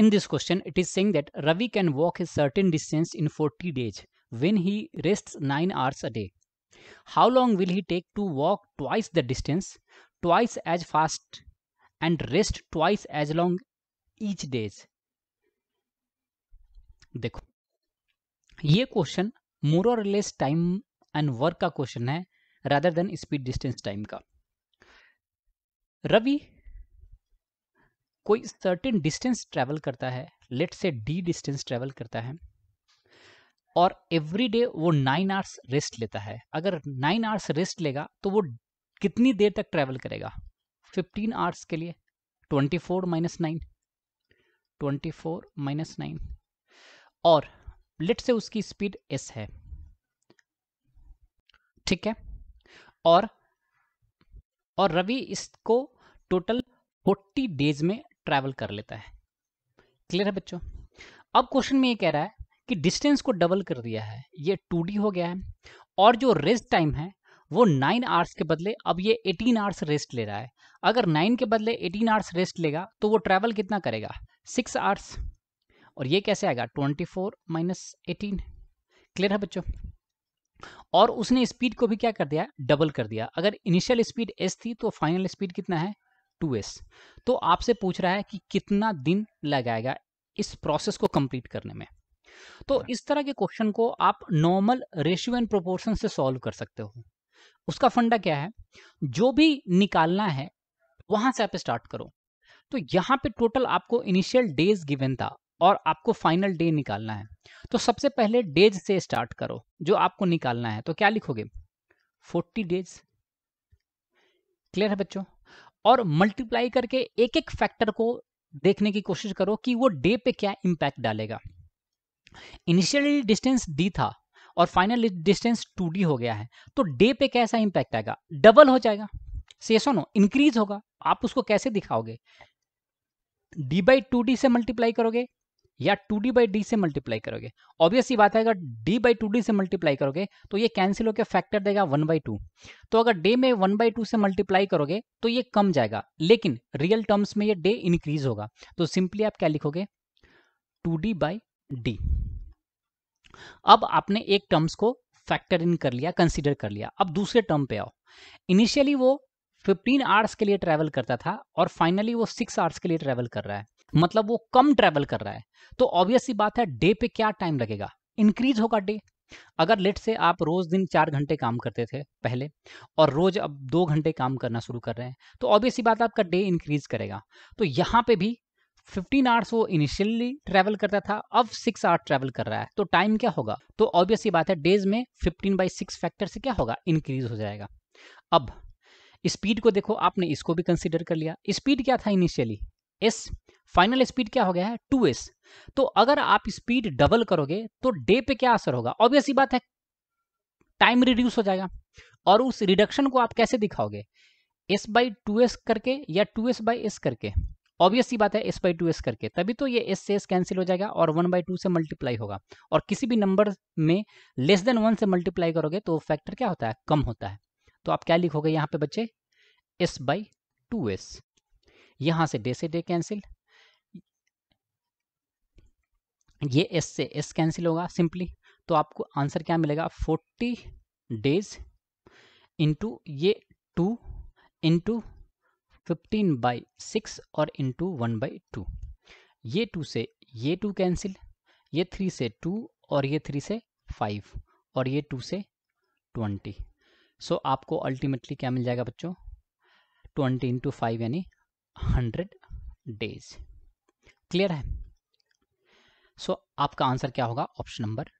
In this question, it is saying that Ravi can walk a certain distance in 40 days when he rests 9 hours a day. How long will he take to walk twice the distance, twice as fast, and rest twice as long each days देखो ये question more और less time and work का question है rather than speed distance time का रवि कोई certain distance travel करता है late से डी डिस्टेंस ट्रैवल करता है और एवरी डे वो नाइन आवर्स रेस्ट लेता है अगर नाइन आवर्स रेस्ट लेगा तो वो कितनी देर तक ट्रैवल करेगा फिफ्टीन आवर्स के लिए twenty four minus nine twenty four minus nine और लेट से उसकी स्पीड एस है ठीक है और और रवि इसको टोटल फोर्टी डेज में ट्रैवल कर लेता है क्लियर है बच्चों अब क्वेश्चन में ये कह रहा है कि डिस्टेंस को डबल कर दिया है ये टू हो गया है और जो रेस्ट टाइम है वो नाइन आवर्स के बदले अब ये एटीन आवर्स रेस्ट ले रहा है अगर नाइन के बदले एटीन आवर्स रेस्ट लेगा तो वो ट्रैवल कितना करेगा सिक्स आवर्स और ये कैसे आएगा twenty four minus eighteen clear है बच्चों और उसने स्पीड को भी क्या कर दिया डबल कर दिया अगर इनिशियल स्पीड एस थी तो फाइनल स्पीड कितना है टू तो आपसे पूछ रहा है कि कितना दिन लगाएगा इस प्रोसेस को कंप्लीट करने में तो हाँ। इस तरह के क्वेश्चन को आप नॉर्मल रेशियो एंड प्रोपोर्शन से सॉल्व कर सकते हो उसका फंडा क्या है जो भी निकालना है वहां से आप स्टार्ट करो तो यहां पे टोटल आपको इनिशियल डेज गिवन था और आपको फाइनल डे निकालना है तो सबसे पहले डेज से स्टार्ट करो जो आपको निकालना है तो क्या लिखोगे फोर्टी डेज क्लियर है बच्चों और मल्टीप्लाई करके एक एक फैक्टर को देखने की कोशिश करो कि वो डे पे क्या इंपैक्ट डालेगा इनिशियली डिस्टेंस डी था और फाइनल डिस्टेंस टू डी हो गया है तो डे पे कैसा इंपैक्ट आएगा डबल हो जाएगा सेसो नो इंक्रीज होगा आप उसको कैसे दिखाओगे डी बाई टू डी से मल्टीप्लाई करोगे या टू डी बाई डी से मल्टीप्लाई करोगे ऑब्वियस बात है अगर डी बाई टू डी से मल्टीप्लाई करोगे तो ये कैंसिल होकर फैक्टर देगा वन बाई टू तो अगर d में वन बाई टू से मल्टीप्लाई करोगे तो ये कम जाएगा लेकिन रियल टर्म्स में ये d इंक्रीज होगा तो सिंपली आप क्या लिखोगे टू डी बाई डी अब आपने एक टर्म्स को फैक्टर इन कर लिया कंसिडर कर लिया अब दूसरे टर्म पे आओ इनिशियली वो 15 आवर्स के लिए ट्रैवल करता था और फाइनली वो 6 आवर्स के लिए ट्रैवल कर रहा है मतलब वो कम ट्रेवल कर रहा है तो ऑब्वियस सी बात है डे पे क्या टाइम लगेगा इंक्रीज होगा डे अगर लेट से आप रोज दिन चार घंटे काम करते थे पहले और रोज अब दो घंटे काम करना शुरू कर रहे हैं तो ऑब्वियस सी बात आपका डे इंक्रीज करेगा तो यहाँ पे भी 15 आवर्स वो इनिशियली ट्रेवल करता था अब 6 आवर्स ट्रेवल कर रहा है तो टाइम क्या होगा तो ऑब्वियस बात है डेज में 15 बाई सिक्स फैक्टर से क्या होगा इंक्रीज हो जाएगा अब स्पीड को देखो आपने इसको भी कंसिडर कर लिया स्पीड क्या था इनिशियली एस फाइनल स्पीड क्या हो गया है टू एस तो अगर आप स्पीड डबल करोगे तो डे पे क्या असर होगा ऑब्वियस ही बात है टाइम रिड्यूस हो जाएगा और उस रिडक्शन को आप कैसे दिखाओगे एस बाई टू एस करके या टू एस बाई एस करके ऑब्वियस ही बात है एस बाई टू एस करके तभी तो ये एस से एस कैंसिल हो जाएगा और वन बाई टू से मल्टीप्लाई होगा और किसी भी नंबर में लेस देन वन से मल्टीप्लाई करोगे तो फैक्टर क्या होता है कम होता है तो आप क्या लिखोगे यहाँ पे बच्चे एस बाई टू एस यहाँ से डे से डे कैंसिल ये एस से एस कैंसिल होगा सिंपली तो आपको आंसर क्या मिलेगा फोर्टी डेज इंटू ये two into fifteen by six और इंटू वन बाई टू ये टू से ये टू कैंसिल ये थ्री से टू और ये थ्री से फाइव और ये टू से ट्वेंटी सो so, आपको अल्टीमेटली क्या मिल जाएगा बच्चों ट्वेंटी इंटू फाइव यानी हंड्रेड डेज क्लियर है सो so, आपका आंसर क्या होगा ऑप्शन नंबर